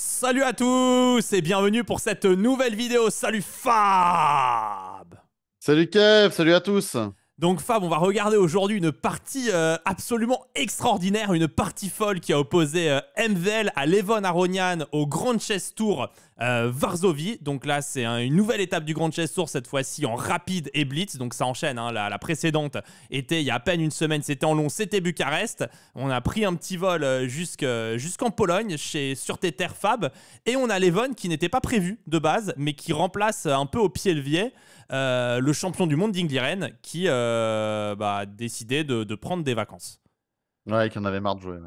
Salut à tous et bienvenue pour cette nouvelle vidéo. Salut Fab Salut Kev, salut à tous donc Fab, on va regarder aujourd'hui une partie euh, absolument extraordinaire, une partie folle qui a opposé euh, MVL à Levon Aronian au Grand Chess Tour euh, Varsovie. Donc là, c'est une nouvelle étape du Grand Chess Tour, cette fois-ci en rapide et blitz. Donc ça enchaîne. Hein. la, précédente était il y a à peine une semaine, c'était en long, c'était Bucarest. On a pris un petit vol jusqu'en Pologne, chez, sur tes Fab. Et on a Levon qui n'était pas prévu de base, mais qui remplace un peu au pied levier. Euh, le champion du monde d'Ingliren, qui euh, bah, a décidé de, prendre des vacances. Ouais, qui en avait marre de jouer.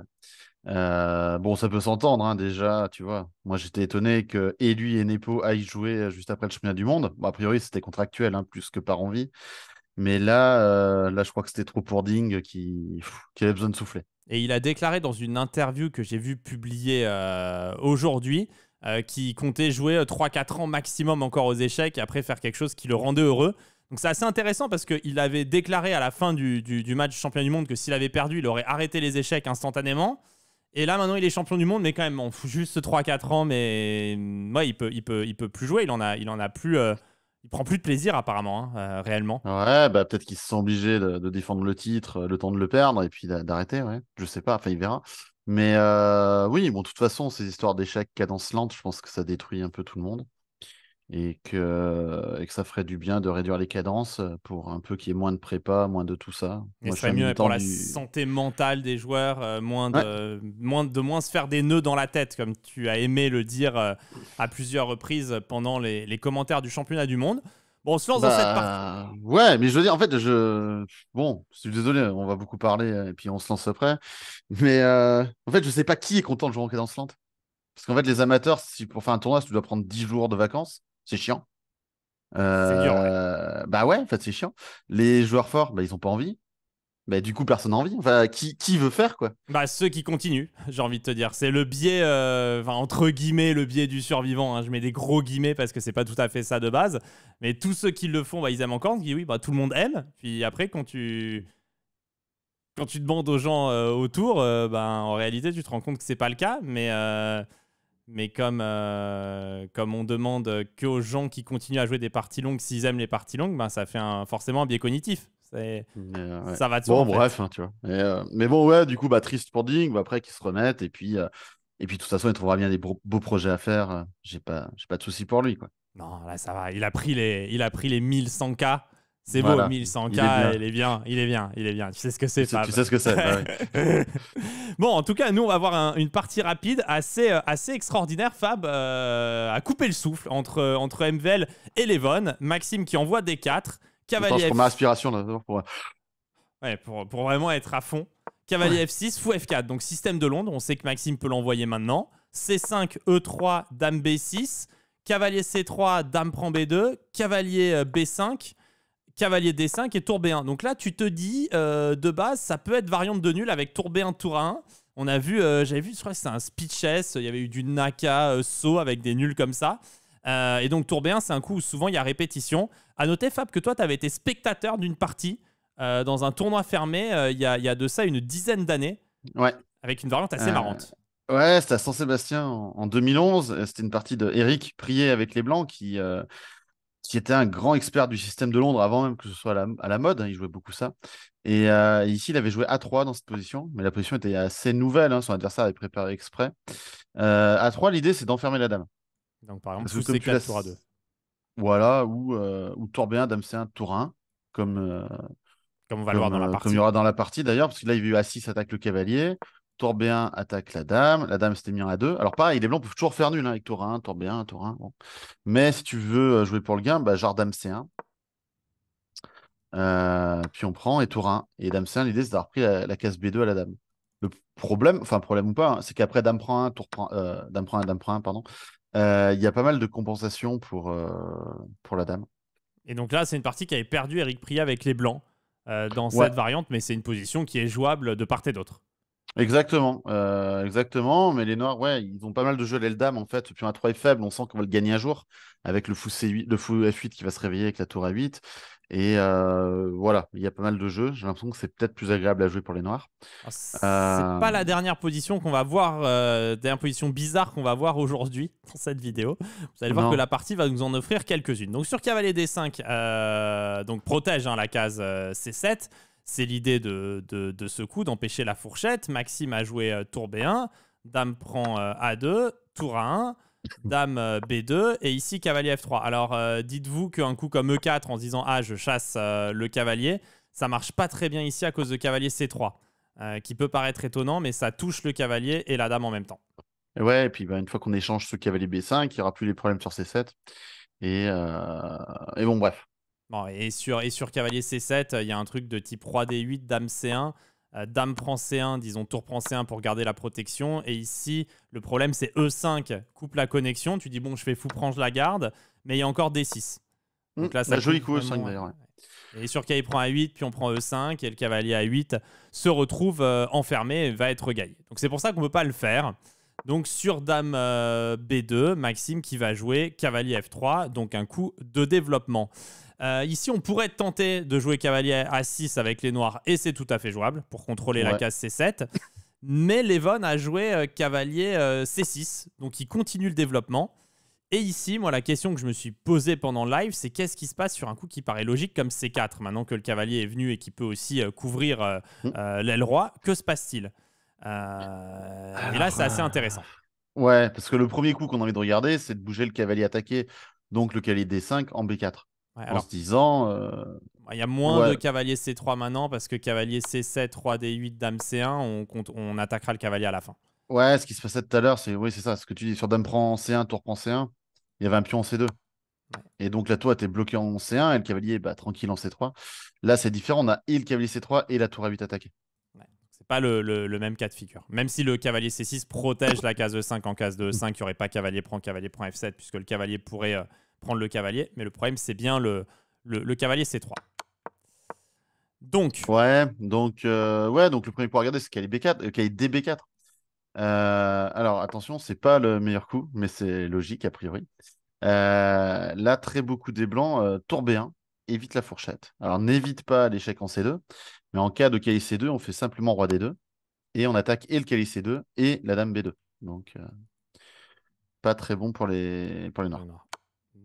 Euh, bon, ça peut s'entendre hein, déjà, tu vois. Moi, j'étais étonné que et lui et Nepo aillent jouer juste après le championnat du monde. a priori, c'était contractuel, hein, plus que par envie. Mais là, là, je crois que c'était trop pour Ding qui, avait besoin de souffler. Et il a déclaré dans une interview que j'ai vue publiée aujourd'hui euh, qui comptait jouer 3-4 euh, ans maximum encore aux échecs et après faire quelque chose qui le rendait heureux. Donc c'est assez intéressant parce qu'il avait déclaré à la fin du, match champion du monde que s'il avait perdu, il aurait arrêté les échecs instantanément. Et là maintenant il est champion du monde, mais quand même on fout juste 3-4 ans, mais mm, ouais, il peut, il peut, il peut plus jouer, il en a, il en a plus, euh, il prend plus de plaisir apparemment, hein, réellement. Ouais, bah peut-être qu'ils se sent obligés de, défendre le titre, le temps de le perdre et puis d'arrêter, ouais. Je sais pas, enfin il verra. Mais euh, oui, bon, de toute façon, ces histoires d'échecs lente, je pense que ça détruit un peu tout le monde. Et que, et que ça ferait du bien de réduire les cadences pour un peu qu'il y ait moins de prépa, moins de tout ça. Et ça ce serait mieux pour la santé mentale des joueurs, euh, moins, de, moins de moins se faire des nœuds dans la tête, comme tu as aimé le dire euh, à plusieurs reprises pendant les commentaires du championnat du monde. Bon, on se lance dans cette bah, partie. Ouais, mais je veux dire, en fait, je. Bon, je suis désolé, on va beaucoup parler euh, et puis on se lance après. Mais euh, en fait, je sais pas qui est content de jouer en cadence lente. Parce qu'en fait, les amateurs, si pour faire un tournoi, tu dois prendre 10 jours de vacances, c'est chiant. Euh, dur, Bah ouais, en fait, c'est chiant. Les joueurs forts, bah, ils ont pas envie. Bah, du coup, personne n'en envie. Enfin, qui, veut faire quoi Bah, ceux qui continuent, j'ai envie de te dire. C'est le biais, euh, entre guillemets, le biais du survivant. Hein. Je mets des gros guillemets parce que c'est pas tout à fait ça de base. Mais tous ceux qui le font, bah, ils aiment encore. Ils oui, bah, tout le monde aime. Puis après, quand tu. Quand tu demandes aux gens euh, autour, euh, bah, en réalité, tu te rends compte que c'est pas le cas. Mais, mais comme, comme on demande qu'aux gens qui continuent à jouer des parties longues, s'ils aiment les parties longues, bah, ça fait forcément un biais cognitif. Euh, ça va Bon, bref, hein, tu vois. Euh, mais bon, ouais, du coup, bah, triste pour Ding, bah, après qu'ils se remettent. Et puis, euh, et puis, de toute façon, il trouvera bien des beaux, projets à faire. J'ai pas, j'ai pas de soucis pour lui, quoi. Non, là, ça va. Il a pris les, il a pris les 1100K. C'est beau, 1100K, il est, bien, il est bien, il est bien. Tu sais ce que c'est, Fab. Tu sais ce que c'est. Bah bon, en tout cas, nous, on va avoir une partie rapide assez, assez extraordinaire, Fab, a coupé le souffle entre, entre MVL et Levon. Maxime qui envoie des 4. Cavalier F6. Pour ma aspiration, là, pour... Euh. Ouais, pour, vraiment être à fond. Cavalier F6, fou F4. Donc système de Londres, on sait que Maxime peut l'envoyer maintenant. C5, E3, Dame B6. Cavalier C3, Dame prend B2. Cavalier euh, B5 cavalier D5 et tour B1. Donc là, tu te dis, euh, de base, ça peut être variante de nul avec tour B1, tour A1. On a vu, j'avais vu, je crois que c'est un speed chess, il y avait eu du Naka, saut avec des nuls comme ça. Euh, et donc tour B1, c'est un coup où souvent il y a répétition. À noter, Fab, que toi, tu avais été spectateur d'une partie euh, dans un tournoi fermé euh, il y, a, de ça une dizaine d'années. Ouais. Avec une variante assez marrante. Ouais, c'était à Saint-Sébastien en, 2011. C'était une partie de Eric Prié avec les Blancs qui, qui était un grand expert du système de Londres avant même que ce soit à la, mode. Hein, il jouait beaucoup ça. Et ici, il avait joué A3 dans cette position, mais la position était assez nouvelle. Hein, son adversaire avait préparé exprès. A3, l'idée, c'est d'enfermer la dame. Donc par exemple, sous C4, tour A2. Voilà, ou, tour B1, dame C1, tour 1, comme, euh, comme on va le voir dans la partie. Euh, comme il y aura dans la partie d'ailleurs, parce que là, il y a eu A6 attaque le cavalier, tour B1 attaque la dame, la dame s'était mis en A2. Alors pareil, les blancs peuvent toujours faire nul hein, avec tour 1, tour B1, tour 1. Mais si tu veux euh, jouer pour le gain, genre dame C1. puis on prend et tour 1. Et dame C1, l'idée c'est d'avoir pris la, case B2 à la dame. Le problème, enfin problème ou pas, hein, c'est qu'après dame prend 1, tour prend, euh, dame prend 1, dame prend 1, pardon, euh, il y a pas mal de compensations pour, euh, pour la dame. Et donc là, c'est une partie qui avait perdu Eric Pria avec les Blancs euh, dans cette variante, mais c'est une position qui est jouable de part et d'autre. Exactement, euh, exactement. Mais les Noirs, ouais, ils ont pas mal de jeux l'Eldam en fait. Puis un 3 est faible, on sent qu'on va le gagner un jour avec le fou, C8, le fou F8 qui va se réveiller avec la tour A8. Et euh, voilà, il y a pas mal de jeux. J'ai l'impression que c'est peut-être plus agréable à jouer pour les Noirs. Ah, c'est n'est euh, pas la dernière position qu'on va voir, dernière position bizarre qu'on va voir aujourd'hui dans cette vidéo. Vous allez voir que la partie va nous en offrir quelques-unes. Donc sur cavalier D5, donc protège hein, la case C7. C'est l'idée de, ce coup, d'empêcher la fourchette. Maxime a joué euh, tour B1, Dame prend euh, A2, Tour A1, Dame euh, B2 et ici Cavalier F3. Alors dites-vous qu'un coup comme E4 en disant Ah, je chasse le Cavalier, ça marche pas très bien ici à cause de Cavalier C3, qui peut paraître étonnant, mais ça touche le Cavalier et la Dame en même temps. Ouais, et puis bah, une fois qu'on échange ce Cavalier B5, il n'y aura plus les problèmes sur C7. et bon, bref et sur, et sur cavalier C7, il y a un truc de type 3 D8, dame C1, euh, dame prend C1, disons tour prend C1 pour garder la protection. Et ici, le problème c'est E5, coupe la connexion. Tu dis, bon, je fais fou prends je la garde, mais il y a encore D6. Donc mmh, là, ça bah, joli coup E5 d'ailleurs. Et sur K, il prend A8, puis on prend E5, et le cavalier A8 se retrouve euh, enfermé et va être gagné. Donc c'est pour ça qu'on ne peut pas le faire. Donc sur dame euh, B2, Maxime qui va jouer cavalier F3, donc un coup de développement. Euh, ici, on pourrait tenter de jouer cavalier a 6 avec les noirs, et c'est tout à fait jouable pour contrôler la case C7. Mais Levon a joué euh, cavalier euh, C6, donc il continue le développement. Et ici, moi, la question que je me suis posée pendant le live, c'est qu'est-ce qui se passe sur un coup qui paraît logique comme C4, maintenant que le cavalier est venu et qui peut aussi couvrir mm. l'aile roi, que se passe-t-il Et là, c'est assez intéressant. Ouais, parce que le premier coup qu'on a envie de regarder, c'est de bouger le cavalier attaqué, donc le cavalier D5 en B4 en se disant. Euh, il y a moins de cavalier C3 maintenant parce que cavalier C7, 3D8, dame C1, on, compte, on attaquera le cavalier à la fin. Ouais, ce qui se passait tout à l'heure, c'est oui, c'est ça, ce que tu dis sur dame prend C1, tour prend C1, il y avait un pion en C2. Et donc la toi, était bloquée en C1 et le cavalier, bah, tranquille en C3. Là, c'est différent, on a et le cavalier C3 et la tour A8 attaquée. Ce C'est pas le, même cas de figure. Même si le cavalier C6 protège la case E5 en case de 5 il n'y aurait pas cavalier prend, cavalier prend F7, puisque le cavalier pourrait. Euh, prendre le cavalier. Mais le problème, c'est bien le, le, cavalier C3. Donc. Ouais, donc, euh, ouais, donc le premier point à regarder, c'est Cali B4, DB4. alors attention, c'est pas le meilleur coup, mais c'est logique a priori. Euh, là, très beau coup des blancs, euh, tour B1, évite la fourchette. Alors n'évite pas l'échec en C2, mais en cas de Cali C2, on fait simplement roi D2 et on attaque et le Cali C2 et la dame B2. Donc pas très bon pour les, pour les noirs.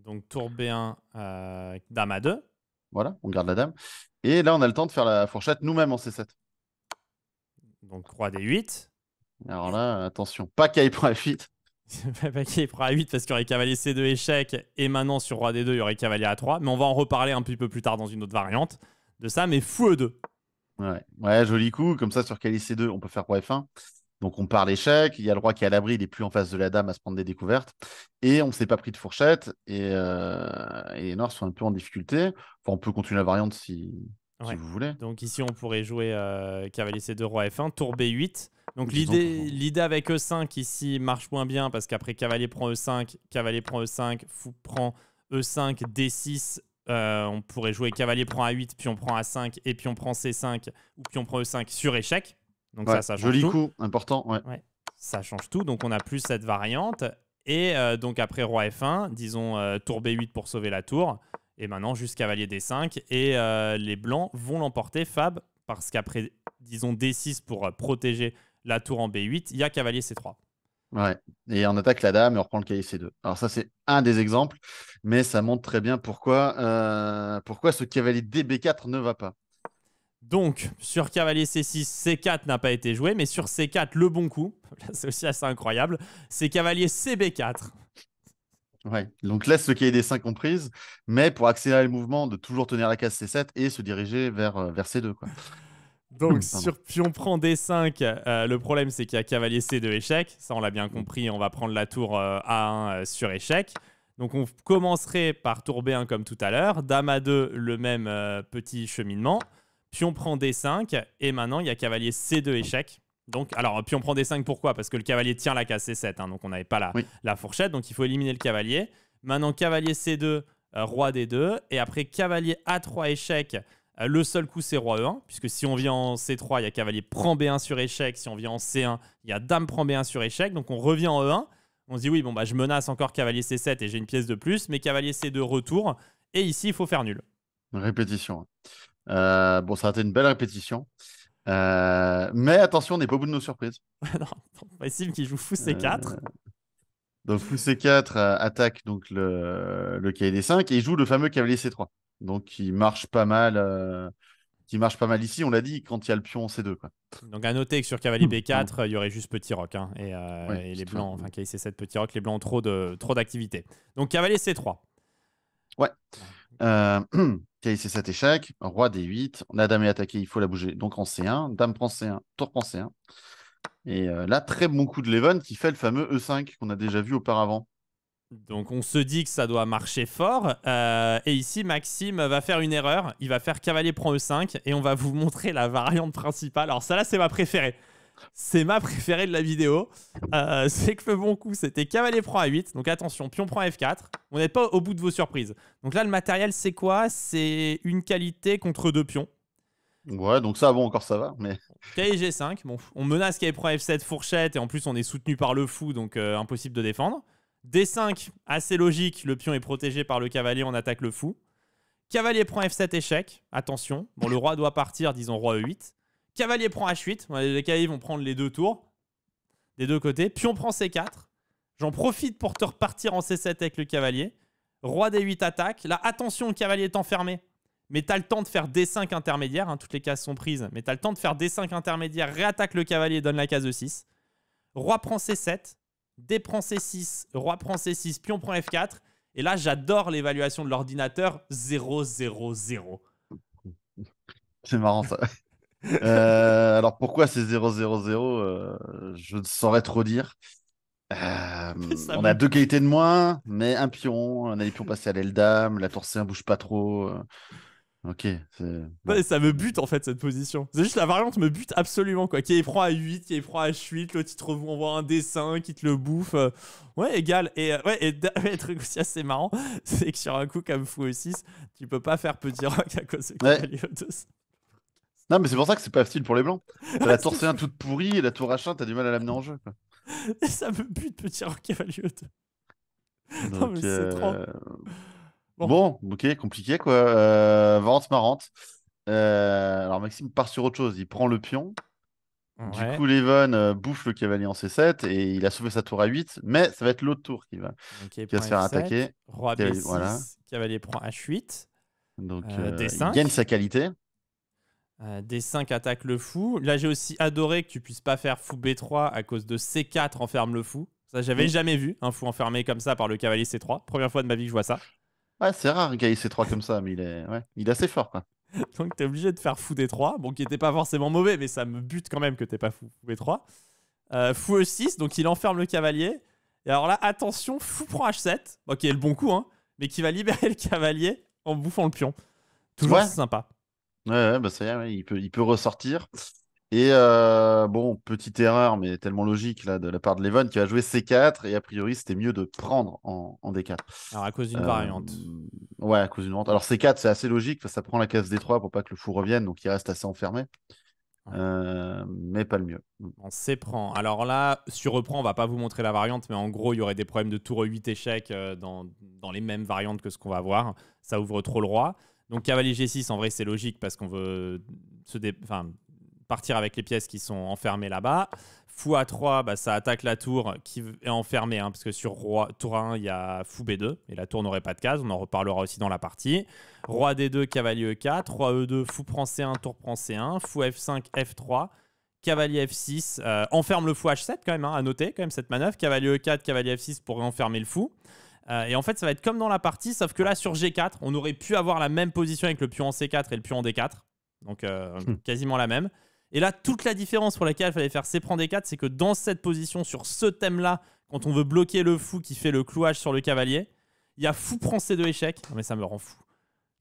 Donc tour B1, euh, dame a 2. Voilà, on garde la dame. Et là, on a le temps de faire la fourchette nous-mêmes en C7. Donc roi D8. Alors là, attention, pas qu'il prend 8 pas qu'il prend 8 parce qu'il y aurait cavalier C2 échec et maintenant sur roi D2, il y aurait cavalier A3. Mais on va en reparler un petit peu plus tard dans une autre variante de ça, mais fou E2. Ouais, ouais joli coup. Comme ça, sur cavalier C2, on peut faire roi F1. Donc on part l'échec, il y a le roi qui est à l'abri, il n'est plus en face de la dame à se prendre des découvertes, et on ne s'est pas pris de fourchette, euh, et, les noirs sont un peu en difficulté. Enfin, on peut continuer la variante si, vous voulez. Donc ici, on pourrait jouer cavalier C2, roi F1, tour B8. Donc l'idée avec E5 ici marche moins bien, parce qu'après cavalier prend E5, cavalier prend E5, fou prend E5, D6, euh, on pourrait jouer cavalier prend A8, puis on prend A5, et puis on prend C5, ou puis on prend E5 sur échec. Donc ça, change joli coup, important. Ça change tout. Donc on a plus cette variante. Et euh, donc après roi F1, disons euh, tour B8 pour sauver la tour. Et maintenant juste cavalier D5. Et euh, les blancs vont l'emporter, Fab, parce qu'après, disons D6 pour protéger la tour en B8, il y a cavalier C3. Ouais, et on attaque la dame et on reprend le cahier C2. Alors ça, c'est un des exemples, mais ça montre très bien pourquoi, pourquoi ce cavalier DB4 ne va pas. Donc, sur cavalier C6, C4 n'a pas été joué, mais sur C4, le bon coup, c'est aussi assez incroyable, c'est cavalier CB4. Ouais, donc laisse le cahier des 5 comprises, mais pour accélérer le mouvement, de toujours tenir la case C7 et se diriger vers, euh, vers C2. Quoi. Donc, sur pion prend D5, euh, le problème c'est qu'il y a cavalier C2 échec. Ça, on l'a bien compris, on va prendre la tour A1 euh, sur échec. Donc, on commencerait par tour B1 comme tout à l'heure. Dame A2, le même petit cheminement on prend D5. Et maintenant, il y a cavalier C2 échec. Donc, alors, on prend D5, pourquoi Parce que le cavalier tient la case C7. Hein, donc, on n'avait pas la, la fourchette. Donc, il faut éliminer le cavalier. Maintenant, cavalier C2, euh, roi D2. Et après, cavalier A3 échec. Euh, le seul coup, c'est roi E1. Puisque si on vient en C3, il y a cavalier prend B1 sur échec. Si on vient en C1, il y a dame prend B1 sur échec. Donc, on revient en E1. On se dit, oui, bon, bah, je menace encore cavalier C7 et j'ai une pièce de plus. Mais cavalier C2, retour. Et ici, il faut faire nul. Répétition. Hein. Euh, bon, ça a été une belle répétition. Euh, mais attention, on n'est pas au bout de nos surprises. non, qu'il qui joue fou C4. Euh, donc fou C4 attaque donc le, le cavalier 5 et il joue le fameux cavalier C3. Donc il marche pas mal. Qui marche pas mal ici, on l'a dit, quand il y a le pion C2. Quoi. Donc à noter que sur cavalier B4, hmm. il y aurait juste petit roc. Hein, et, les blancs, enfin cavalier C7, petit roc, les blancs ont trop d'activité. Trop donc cavalier C3. Ouais. Euh, c'est cet échec, roi d8, la dame est attaquée, il faut la bouger, donc en C1, dame prend C1, tour prend C1. Et euh, là, très bon coup de Leven qui fait le fameux E5 qu'on a déjà vu auparavant. Donc on se dit que ça doit marcher fort. Euh, et ici, Maxime va faire une erreur. Il va faire cavalier prend E5 et on va vous montrer la variante principale. Alors ça là, c'est ma préférée c'est ma préférée de la vidéo. Euh, c'est que le bon coup, c'était cavalier prend a 8. Donc attention, pion prend F4. On n'est pas au bout de vos surprises. Donc là, le matériel, c'est quoi C'est une qualité contre deux pions. Ouais, donc ça, bon, encore ça va. Mais... Kg 5 on menace cavalier prend F7, fourchette. Et en plus, on est soutenu par le fou, donc euh, impossible de défendre. D5, assez logique. Le pion est protégé par le cavalier, on attaque le fou. Cavalier prend F7 échec, attention. Bon, le roi doit partir, disons roi E8. Cavalier prend H8. Les cavaliers vont prendre les deux tours. Des deux côtés. Pion prend C4. J'en profite pour te repartir en C7 avec le cavalier. Roi D8 attaque. Là, attention, le cavalier est enfermé. Mais t'as le temps de faire D5 intermédiaire. Hein. toutes les cases sont prises. Mais t'as le temps de faire D5 intermédiaire. Réattaque le cavalier donne la case de 6. Roi prend C7. D prend C6. Roi prend C6. Pion prend F4. Et là, j'adore l'évaluation de l'ordinateur 0, 0, 0. C'est marrant ça. Euh, alors pourquoi c'est 0 0 0 Je ne saurais trop dire. Euh, on a deux qualités de moins, mais un pion. On a les pions passés à d'âme La tour C1 bouge pas trop. Euh. Ok. ça me bute en fait cette position. C'est juste la variante me bute absolument quoi. Qui est froid à 8, qui est froid à H8, l'autre il te renvoie un dessin, qui te le bouffe. Ouais, égal. Et ouais, et, le truc aussi assez marrant, c'est que sur un coup comme fou 6, tu peux pas faire petit rock à cause de ouais. Non, mais c'est pour ça que c'est pas facile pour les blancs. T'as la tour C1 toute pourrie et la tour H1, t'as du mal à l'amener en jeu. ça me bute, petit cavalier. non, euh, Bon. ok, compliqué quoi. Euh, Vente, marrante. Euh, alors Maxime part sur autre chose. Il prend le pion. Du coup, Levon bouffe le cavalier en C7 et il a sauvé sa tour à 8, mais ça va être l'autre tour qui va, se faire attaquer. Roi B6, cavalier prend H8. Donc, il gagne sa qualité. Euh, D5 attaque le fou. Là, j'ai aussi adoré que tu puisses pas faire fou B3 à cause de C4 enferme le fou. Ça, j'avais jamais vu un fou enfermé comme ça par le cavalier C3. Première fois de ma vie que je vois ça. Ouais, c'est rare un cavalier C3 comme ça, mais il est, il est assez fort. Donc, t'es obligé de faire fou D3. Bon, qui était pas forcément mauvais, mais ça me bute quand même que t'es pas fou, B3. fou E6, euh, e donc il enferme le cavalier. Et alors là, attention, fou prend H7, qui est le bon coup, hein, mais qui va libérer le cavalier en bouffant le pion. Toujours sympa. Ouais, bah ça il, peut, il peut ressortir. Et euh, bon, petite erreur, mais tellement logique là, de la part de Levon qui va jouer C4 et a priori c'était mieux de prendre en, D4. Alors à cause d'une euh, variante. Ouais, à cause d'une variante. Alors C4 c'est assez logique ça prend la case D3 pour pas que le fou revienne donc il reste assez enfermé. Euh, mais pas le mieux. On prend. Alors là, sur e reprend, on va pas vous montrer la variante, mais en gros, il y aurait des problèmes de tour 8 échecs dans, dans les mêmes variantes que ce qu'on va voir. Ça ouvre trop le roi. Donc cavalier G6, en vrai, c'est logique parce qu'on veut se partir avec les pièces qui sont enfermées là-bas. Fou A3, bah, ça attaque la tour qui est enfermée, hein, parce que sur roi, tour 1, il y a fou B2, et la tour n'aurait pas de case, on en reparlera aussi dans la partie. Roi D2, cavalier E4, roi E2, fou prend C1, tour prend C1, fou F5, F3, cavalier F6, euh, enferme le fou H7 quand même, hein, à noter quand même cette manœuvre, cavalier E4, cavalier F6 pour enfermer le fou. Euh, et en fait, ça va être comme dans la partie, sauf que là, sur G4, on aurait pu avoir la même position avec le pion en C4 et le pion en D4. Donc, euh, hmm. quasiment la même. Et là, toute la différence pour laquelle il fallait faire C prend D4, c'est que dans cette position, sur ce thème-là, quand on veut bloquer le fou qui fait le clouage sur le cavalier, il y a fou prend C2 échec. Non, mais ça me rend fou.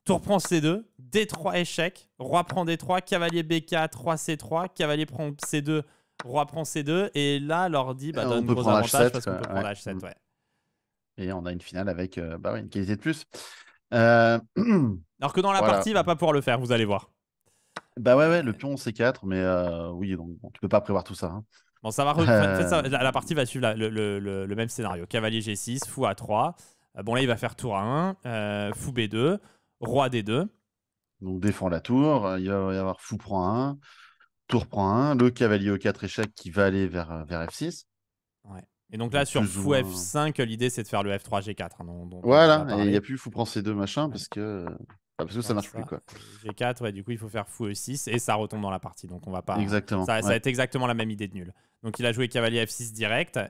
Tour prend C2, D3 échec, roi prend D3, cavalier B4, roi C3, cavalier prend C2, roi prend C2. Et là, l'ordi bah, donne gros avantage parce qu'on peut prendre H7. Hmm. Ouais et on a une finale avec euh, bah une qualité de plus. Euh, Alors que dans la partie, il va pas pouvoir le faire, vous allez voir. Bah ouais, le pion C4, mais euh, oui, donc, tu peux pas prévoir tout ça. Hein. Bon, ça va. Euh. la, partie va suivre le, même scénario. Cavalier G6, fou A3. Bon, là, il va faire tour A1, fou B2, roi D2. Donc défend la tour, il va y avoir fou prend 1, tour prend 1, le cavalier E4 échec qui va aller vers, vers F6. Ouais. Et donc là, sur fou F5, l'idée c'est de faire le F3 G4. Hein, voilà, il n'y a plus fou prend C2 machin parce que, euh, bah, parce que ça marche plus quoi. Euh, G4, ouais, du coup il faut faire fou E6 et ça retombe dans la partie. Donc on va pas. Exactement. Ça, va être exactement la même idée de nul. Donc il a joué cavalier F6 direct euh,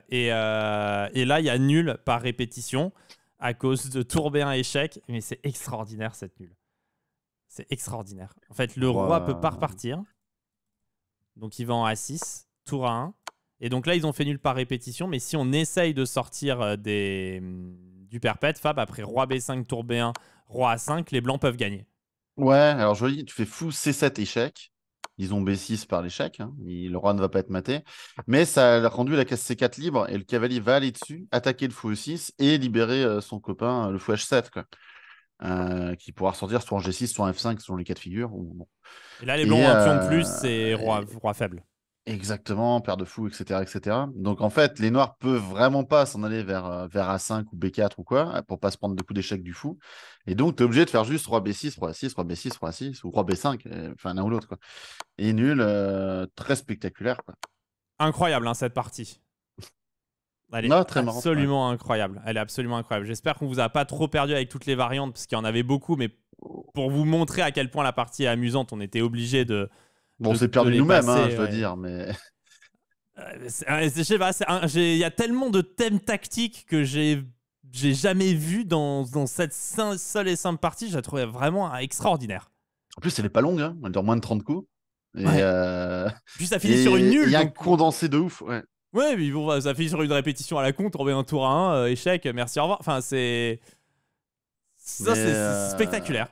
et, là il y a nul par répétition à cause de tour B1 échec. Mais c'est extraordinaire cette nulle. C'est extraordinaire. En fait, le roi ne peut pas repartir. Donc il va en A6, tour A1. Et donc là, ils ont fait nul par répétition, mais si on essaye de sortir euh, des, mm, du perpète, Fab, après roi B5, tour B1, roi A5, les blancs peuvent gagner. Ouais, alors je dis, tu fais fou C7 échec. Ils ont B6 par l'échec, hein. le roi ne va pas être maté. Mais ça a rendu la case C4 libre et le cavalier va aller dessus, attaquer le fou E6 et libérer euh, son copain, euh, le fou H7. qui pourra sortir soit en G6, soit en F5, selon les cas figures. Et là, les blancs, ont un pion plus, c'est roi, roi faible. Exactement, paire de fou, etc., etc. Donc en fait, les noirs peuvent vraiment pas s'en aller vers, euh, vers A5 ou B4 ou quoi, hein, pour pas se prendre de coups d'échec du fou. Et donc, tu es obligé de faire juste 3B6, 3A6, 3B6, 3A6 ou 3B5, enfin l'un ou l'autre. Et nul, euh, très spectaculaire. Quoi. Incroyable hein, cette partie. Elle est absolument incroyable. Elle est absolument incroyable. J'espère qu'on vous a pas trop perdu avec toutes les variantes, parce qu'il y en avait beaucoup, mais pour vous montrer à quel point la partie est amusante, on était obligé de, Bon, c'est perdu nous-mêmes, hein, je veux dire, mais. Ah, ah, je sais pas, il y a tellement de thèmes tactiques que j'ai j'ai jamais vu dans, dans cette seule et simple partie. Je la trouvais vraiment extraordinaire. En plus, elle n'est pas longue, hein. elle dure moins de 30 coups. Et euh, Puis ça finit sur une nulle. Il y a un condensé de ouf, ouais. Ouais, mais ça finit sur une répétition à la con, revient un tour à un, euh, échec, merci, au revoir. Enfin, c'est. Ça, c'est euh, spectaculaire.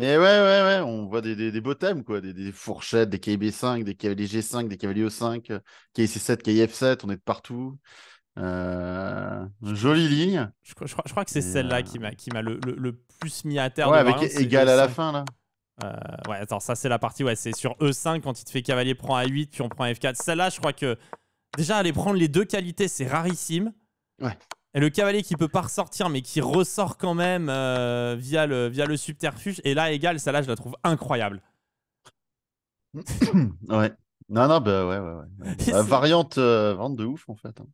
Mais ouais, ouais, on voit des, des, des beaux thèmes, quoi. Des, fourchettes, des kb 5 des cavaliers G5, des cavaliers O5, KIC7, kf 7 on est de partout. Euh, jolie ligne. Je, crois, que c'est celle-là euh, qui m'a, le, plus mis à terre. Ouais, avec égal e à la fin, là. Euh, ouais, attends, ça c'est la partie, ouais, c'est sur E5 quand il te fait cavalier prend A8, puis on prend F4. Celle-là, je crois que déjà aller prendre les deux qualités, c'est rarissime. Ouais. Et le cavalier qui peut pas ressortir, mais qui ressort quand même euh, via, le, via le subterfuge. Et là, égal, ça là, je la trouve incroyable. ouais. Non, non, bah ouais, ouais, ouais. Bah, euh, variante, de ouf, en fait. Hein.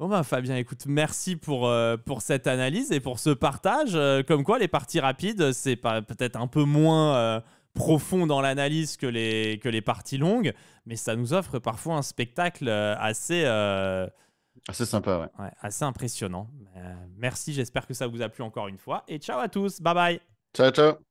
Bon bah Fabien, écoute, merci pour, euh, pour cette analyse et pour ce partage. comme quoi, les parties rapides, c'est peut-être un peu moins profond dans l'analyse que les, que les parties longues, mais ça nous offre parfois un spectacle assez Assez sympa, ouais. assez impressionnant. Euh, merci, j'espère que ça vous a plu encore une fois. Et ciao à tous, bye bye. Ciao, ciao.